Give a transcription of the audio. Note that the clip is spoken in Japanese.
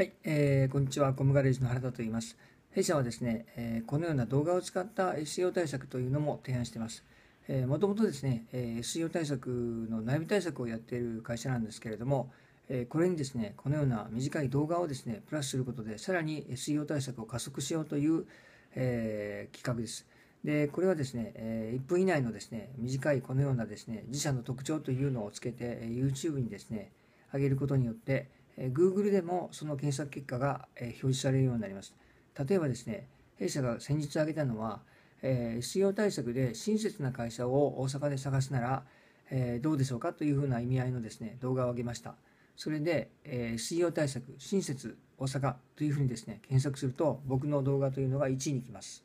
はい、えー、こんにちは。コムガレージの原田と言います。弊社はですね、えー、このような動画を使った SEO 対策というのも提案しています。えもともとですね、えー、SEO 対策の内部対策をやっている会社なんですけれども、えー、これにですね、このような短い動画をですね、プラスすることで、さらに SEO 対策を加速しようという、えー、企画です。で、これはですね、えー、1分以内のですね、短いこのようなですね、自社の特徴というのをつけて、YouTube にですね、上げることによって、Google でもその検索結果が表示されるようになりました。例えばですね、弊社が先日挙げたのは、え SEO 対策で親切な会社を大阪で探すなら、えどうでしょうかというふうな意味合いのですね、動画を上げました。それで、え SEO 対策、親切、大阪というふうにですね、検索すると、僕の動画というのが1位に来ます。